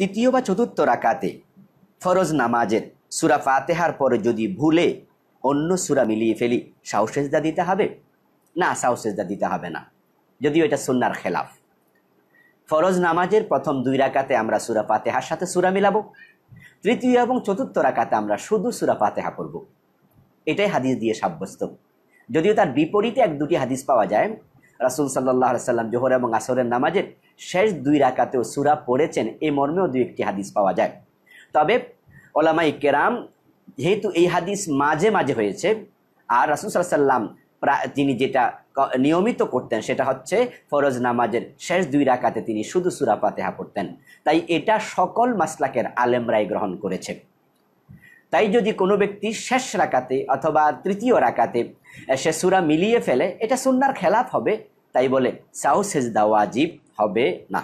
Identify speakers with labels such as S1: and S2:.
S1: তৃতীয় বা চতুর্থ রাকাতে ফরজ নামাজের সুরা ফাতেহার পরে যদি ভুলে অন্য সুরা মিলিয়ে ফেলি সাউসেজদা দিতে হবে না সাউসেজদা দিতে হবে না যদিও এটা সুন্নার খেলাফ ফরজ নামাজের প্রথম দুই রাকাতে আমরা সুরা পাতেহার সাথে সুরা মিলাব তৃতীয় এবং চতুর্থ রাকাতে আমরা শুধু সুরা পাতেহা করব এটাই হাদিস দিয়ে সাব্যস্ত যদিও তার বিপরীতে এক দুটি হাদিস পাওয়া যায় রাসুল সাল্লাহ সাল্লাম জোহর এবং আসরের নামাজের শেষ দুই রাকাতেও সুরা পড়েছেন এই মর্মেও দুই একটি হাদিস পাওয়া যায় তবে ওলামাই কেরাম যেহেতু এই হাদিস মাঝে মাঝে হয়েছে আর রাসুল সাল্লাম তিনি যেটা নিয়মিত করতেন সেটা হচ্ছে ফরজ নামাজের শেষ দুই রাকাতে তিনি শুধু সুরা পাতেহা পড়তেন তাই এটা সকল মাসলাকের আলেমরাই গ্রহণ করেছে তাই যদি কোনো ব্যক্তি শেষ রাকাতে অথবা তৃতীয় রাকাতে সে সুরা মিলিয়ে ফেলে এটা সুন্নার খেলাফ হবে তাই বলে সাউ সেজদা ওয়াজিব হবে না